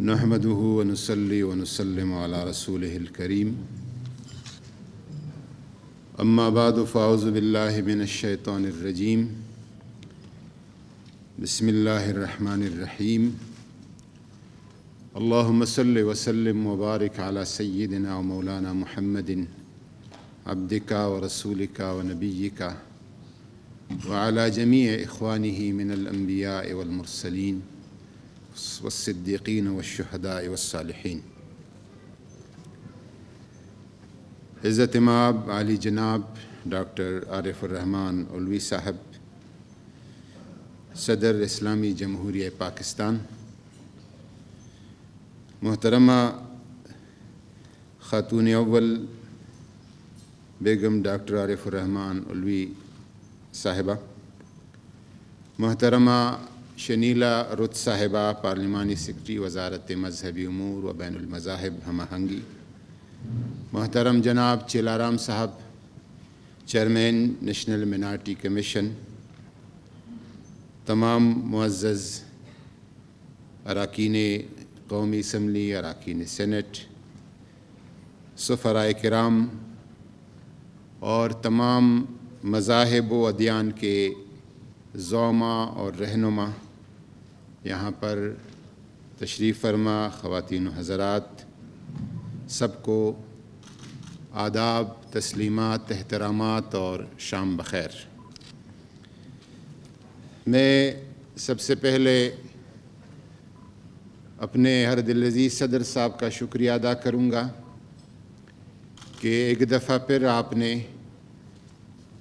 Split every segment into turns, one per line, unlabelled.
नहमदह वनसली वनसलम रसूल करीम अम्माबाद फ़ाउज़बिल्लिनशैतरजीम बसमीम अल्लामसल वसलम वबारक अला सैदना मौलाना महमदिन अब्दिका व रसूल का व नबी का वाला जमी अख़वानी मिनलम्बिया वलमरसलिन والصديقين والشهداء والصالحين عزت اماب علي جناب ڈاکٹر عارف الرحمن علوی صاحب صدر اسلامی جمہوریہ پاکستان محترمہ خاتون اول بیگم ڈاکٹر عارف الرحمن علوی صاحبہ محترمہ शनीला रुत साहिबा पार्लिमानी सेक्रटरी वजारत मजहबी अमूर व बैन मज़ाहब हम आहंगी मोहतरम जनाब चिलाराम साहब चेयरमैन नेशनल मिनार्टी कमीशन तमाम मुआज़ अरकान कौमी इसम्बली अरकान सेनेट सफरा कराम और तमाम मज़ाहब व अदियान के जोमा और रहनुमा यहाँ पर तशरीफ़ फरमा ख़वान हज़रात सबको आदाब तस्लीमत एहतरामत और शाम बखैर मैं सबसे पहले अपने हर दिल अजीज़ सदर साहब का शुक्रिया अदा करूँगा कि एक दफ़ा फिर आपने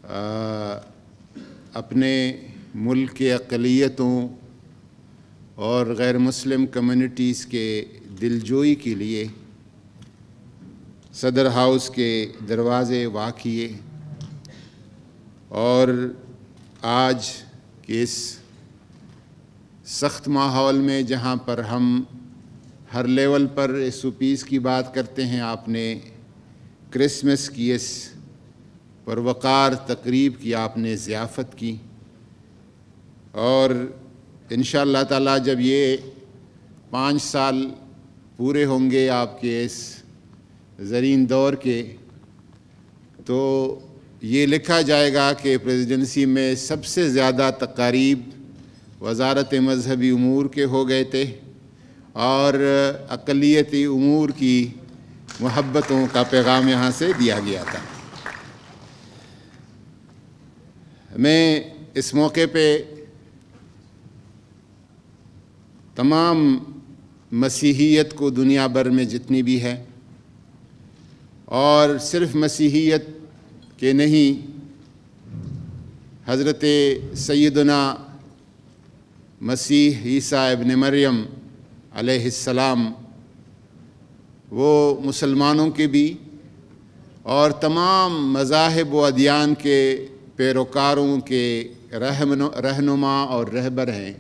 आ, अपने मुल्क के अकलीतों और गैर मुस्लिम कम्यूनिटीज़ के दिलजोई के लिए सदर हाउस के दरवाज़े वा किए और आज के इस सख्त माहौल में जहाँ पर हम हर लेवल पर एस पीस की बात करते हैं आपने क्रिसमस की इस परवकार तकरीब की आपने ज़ियाफ़त की और इन ताला जब ये पाँच साल पूरे होंगे आपके इस जरीन दौर के तो ये लिखा जाएगा कि प्रेसिडेंसी में सबसे ज़्यादा तकारीब वजारत मजहबी अमूर के हो गए थे और अकलीती अमूर की मोहब्बतों का पैगाम यहाँ से दिया गया था मैं इस मौके पे तमाम मसीहियत को दुनिया भर में जितनी भी है और सिर्फ मसीहियत के नहीं हज़रत सैदना मसीह ईसा इबन मरियम अलैहिस्सलाम वो मुसलमानों के भी और तमाम मजाहब अदियान के पैरोकारों के रहनुमा और रहबर हैं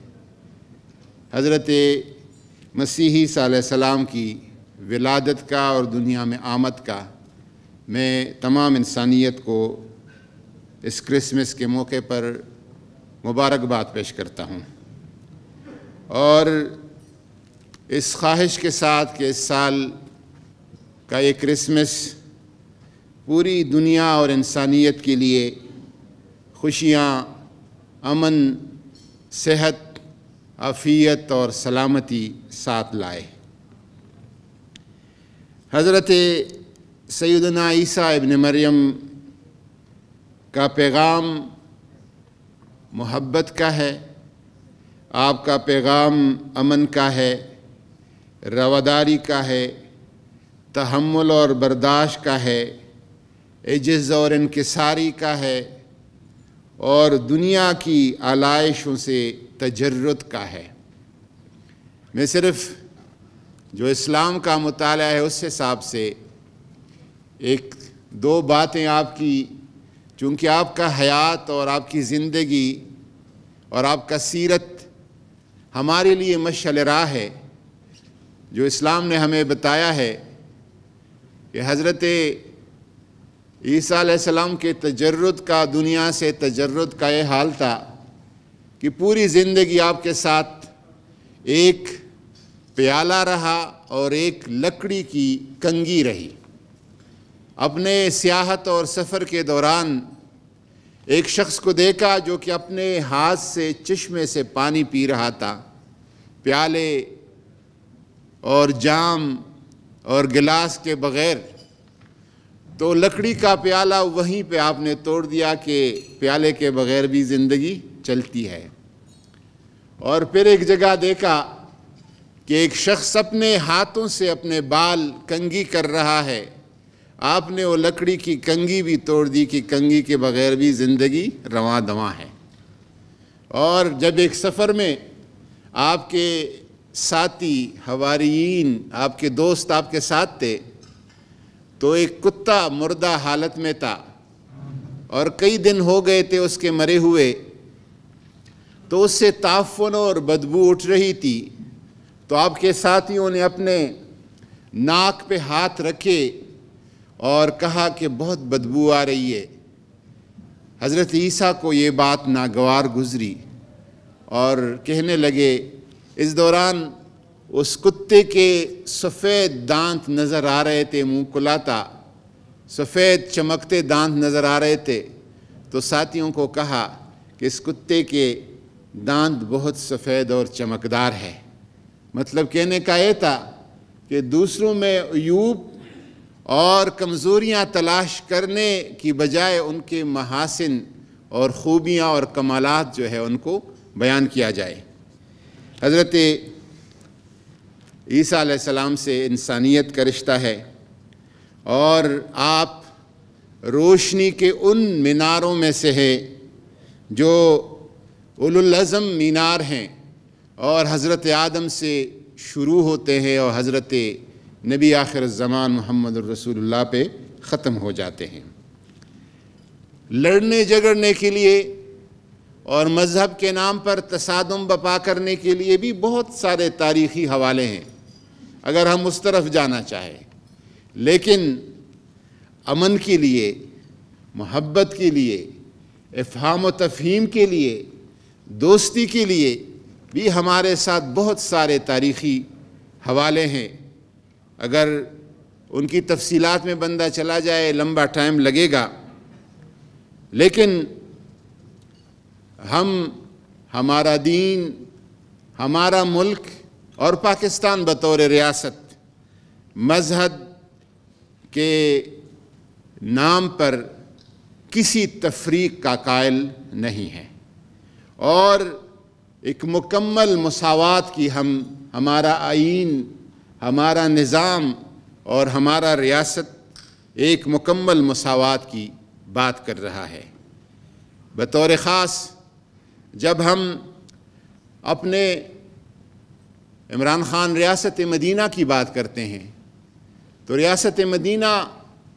हज़रत मसीही सलाम की विलादत का और दुनिया में आमद का मैं तमाम इंसानियत को इस क्रिसमस के मौके पर मुबारकबाद पेश करता हूँ और इस ख्वाहिश के साथ कि इस साल का ये क्रिसमस पूरी दुनिया और इंसानियत के लिए खुशियाँ अमन सेहत अफ़ियत और सलामती साथ लाए हज़रत सैदना ईसा इबन मरियम का पैगाम मोहब्बत का है आपका पैगाम अमन का है रवादारी का है तहमुल और बर्दाश्त का है एजज़ और इनकसारी का है और दुनिया की आलाइशों से तजरत का है मैं सिर्फ जो इस्लाम का मताल है उस हिसाब से एक दो बातें आपकी चूँकि आपका हयात और आपकी ज़िंदगी और आपका सीरत हमारे लिए मशल राह है जो इस्लाम ने हमें बताया है कि हज़रत ईसा के तजर्रद का दुनिया से तजर्रद का ये हाल था कि पूरी ज़िंदगी आपके साथ एक प्याला रहा और एक लकड़ी की कंगी रही अपने सियाहत और सफ़र के दौरान एक शख्स को देखा जो कि अपने हाथ से चश्मे से पानी पी रहा था प्याले और जाम और गिलास के बग़ैर तो लकड़ी का प्याला वहीं पे आपने तोड़ दिया कि प्याले के बग़ैर भी ज़िंदगी चलती है और फिर एक जगह देखा कि एक शख्स अपने हाथों से अपने बाल कंगी कर रहा है आपने वो लकड़ी की कंगी भी तोड़ दी कि कंगी के बगैर भी ज़िंदगी रवा दवा है और जब एक सफ़र में आपके साथी हवारीन आपके दोस्त आपके साथ थे तो एक कुत्ता मुर्दा हालत में था और कई दिन हो गए थे उसके मरे हुए तो उससे ताफन और बदबू उठ रही थी तो आपके साथियों ने अपने नाक पे हाथ रखे और कहा कि बहुत बदबू आ रही है हज़रत ईसा को ये बात नागवार गुज़री और कहने लगे इस दौरान उस कुत्ते के सफ़ेद दांत नज़र आ रहे थे मुँह कुलाता सफ़ेद चमकते दांत नज़र आ रहे थे तो साथियों को कहा कि इस कुत्ते के दांत बहुत सफ़ेद और चमकदार है मतलब कहने का ये था कि दूसरों में यूब और कमज़ोरियाँ तलाश करने की बजाय उनके महासिन और ख़ूबियाँ और कमालात जो है उनको बयान किया जाए हज़रत ईसा सलाम से इंसानियत का रिश्ता है और आप रोशनी के उन मीनारों में से हैं जो उलुलज़म मीनार हैं और हज़रत आदम से शुरू होते हैं और हज़रत नबी आखिर ज़मान मोहम्मद रसूलुल्लाह पे ख़त्म हो जाते हैं लड़ने झगड़ने के लिए और मज़हब के नाम पर तसादम बपा करने के लिए भी बहुत सारे तारीख़ी हवाले हैं अगर हम उस तरफ जाना चाहें लेकिन अमन के लिए मोहब्बत के लिए अफहाम व तफहीम के लिए दोस्ती के लिए भी हमारे साथ बहुत सारे तारीख़ी हवाले हैं अगर उनकी तफसीलात में बंदा चला जाए लंबा टाइम लगेगा लेकिन हम हमारा दीन हमारा मुल्क और पाकिस्तान बतौर रियासत मज़हब के नाम पर किसी तफरीक का कायल नहीं है और एक मुकम्मल मसावत की हम हमारा आइन हमारा निज़ाम और हमारा रियासत एक मुकम्मल मसावत की बात कर रहा है बतौर ख़ास जब हम अपने इमरान ख़ान रियासत मदीना की बात करते हैं तो रियासत मदीना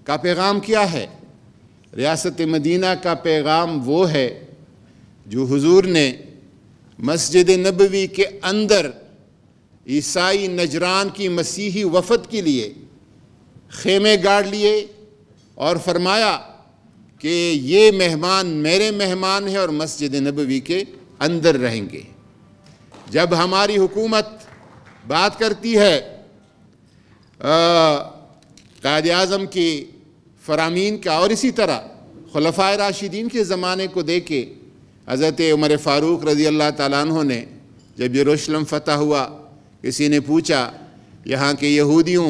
का पैगाम क्या है रियासत मदीना का पैगाम वो है जो हुजूर ने मस्जिद नबवी के अंदर ईसाई नजरान की मसीही वफद के लिए खेमे गाड़ लिए और फरमाया कि ये मेहमान मेरे मेहमान हैं और मस्जिद नबवी के अंदर रहेंगे जब हमारी हुकूमत बात करती है कायद अजम की फरामीन का और इसी तरह खलफा राशिदीन के ज़माने को देखे हज़रत उमर फ़ारूक रज़ी अल्लाह तु ने जब यरूशलम फ़तह हुआ किसी ने पूछा यहाँ के यहूदियों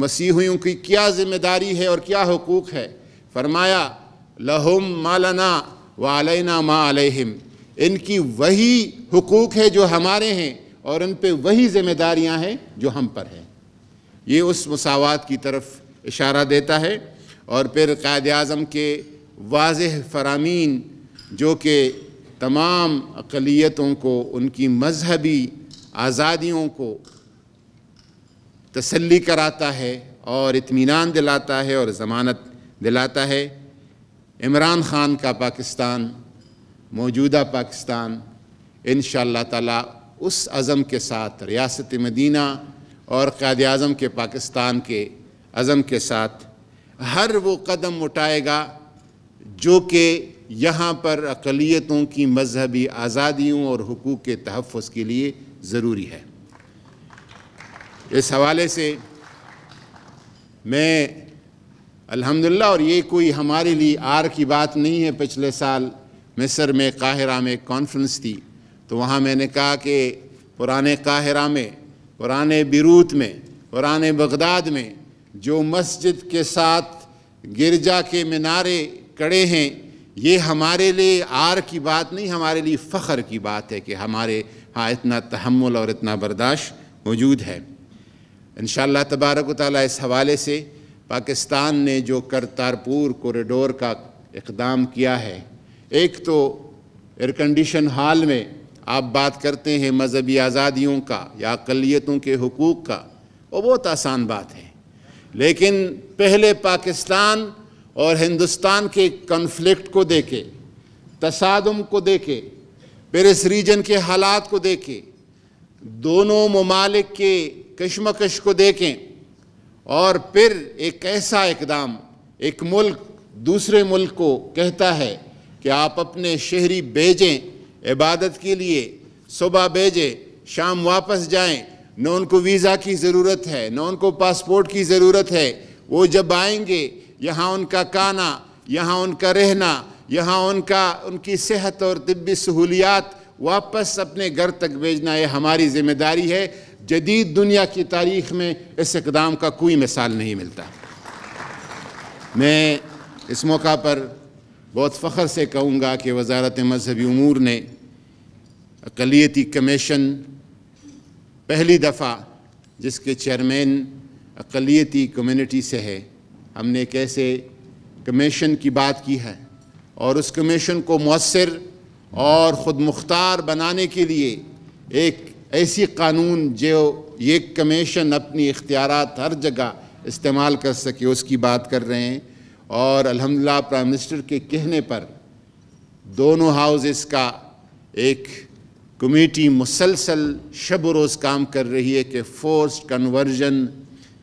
मसीहियों की क्या जिम्मेदारी है और क्या हकूक़ है फरमाया लहुम मालना वालना मा अलहम इनकी वही हकूक़ है जो हमारे हैं और उन पर वही जिम्मेदारियाँ हैं जो हम पर हैं ये उस मसावत की तरफ इशारा देता है और फिर कायद अजम के वाज फरामीन जो कि तमाम अकलीतों को उनकी मजहबी आज़ादियों को तसल्ली कराता है और इत्मीनान दिलाता है और ज़मानत दिलाता है इमरान ख़ान का पाकिस्तान मौजूदा पाकिस्तान इन ताला उस अज़म के साथ रियासत मदीना और क़ायद अज़म के पाकिस्तान के अज़म के साथ हर वो कदम उठाएगा जो कि यहाँ पर अकलीतों की मजहबी आज़ादियों और हकूक़ के तहफ़ के लिए ज़रूरी है इस हवाले से मैं अल्हम्दुलिल्लाह और ये कोई हमारे लिए आर की बात नहीं है पिछले साल मिस्र में काहिरा में एक कॉन्फ्रेंस थी तो वहाँ मैंने कहा कि पुराने काहिरा में पुराने बिरूत में पुराने बगदाद में जो मस्जिद के साथ गिरजा के मीनारे कड़े हैं ये हमारे लिए आर की बात नहीं हमारे लिए फ़ख्र की बात है कि हमारे हाँ इतना तहमुल और इतना बर्दाश्त मौजूद है इन तबारक ताली इस हवाले से पाकिस्तान ने जो करतारपुर कॉरिडोर का इकदाम किया है एक तो एयर कंडीशन हाल में आप बात करते हैं मजहबी आज़ादियों का या अकलीतों के हकूक़ का वो बहुत आसान बात है लेकिन पहले पाकिस्तान और हिंदुस्तान के कन्फ्लिक्ट को देखे तसादम को देखे फिर इस रीजन के हालात को देखें दोनों ममालिक के कशमकश को देखें और फिर एक ऐसा इकदाम एक मुल्क दूसरे मुल्क को कहता है कि आप अपने शहरी भेजें इबादत के लिए सुबह भेजें शाम वापस जाएं न उनको वीज़ा की ज़रूरत है न उनको पासपोर्ट की ज़रूरत है वो जब आएंगे यहाँ उनका काना यहाँ उनका रहना यहाँ उनका उनकी सेहत और तबी सहूलियात वापस अपने घर तक भेजना ये हमारी जिम्मेदारी है जदीद दुनिया की तारीख में इस इकदाम का कोई मिसाल नहीं मिलता मैं इस मौका पर बहुत फ़ख्र से कहूँगा कि वजारत मजहबी अमूर ने अकलीती कमीशन पहली दफ़ा जिसके चेयरमैन अकलीती कम्यूनिटी से है हमने कैसे कमीशन की बात की है और उस कमीशन को मौसर और ख़ुद मुख्तार बनाने के लिए एक ऐसी कानून जो ये कमीशन अपनी इख्तियार हर जगह इस्तेमाल कर सके उसकी बात कर रहे हैं और अलहमदिल्ला प्राइम मिनिस्टर के कहने पर दोनों हाउसेस का एक कमेटी मुसलसल शब रोज़ काम कर रही है कि फोर्स कन्वर्जन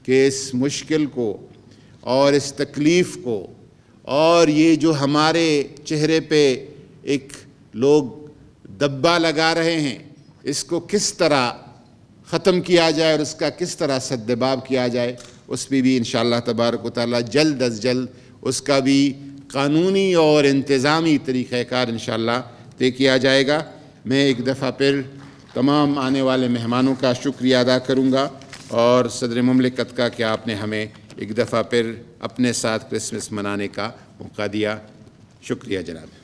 के इस मुश्किल को और इस तकलीफ़ को और ये जो हमारे चेहरे पे एक लोग दब्बा लगा रहे हैं इसको किस तरह ख़त्म किया जाए और उसका किस तरह सदबाब किया जाए उस पर भी इन तबारक ताली जल्द अज जल्द उसका भी कानूनी और इंतज़ामी तरीक़ार इन तय किया जाएगा मैं एक दफ़ा फिर तमाम आने वाले मेहमानों का शुक्रिया अदा करूँगा और सदर ममलिकत का कि आपने हमें एक दफ़ा फिर अपने साथ क्रिसमस मनाने का मौका दिया शुक्रिया जनाब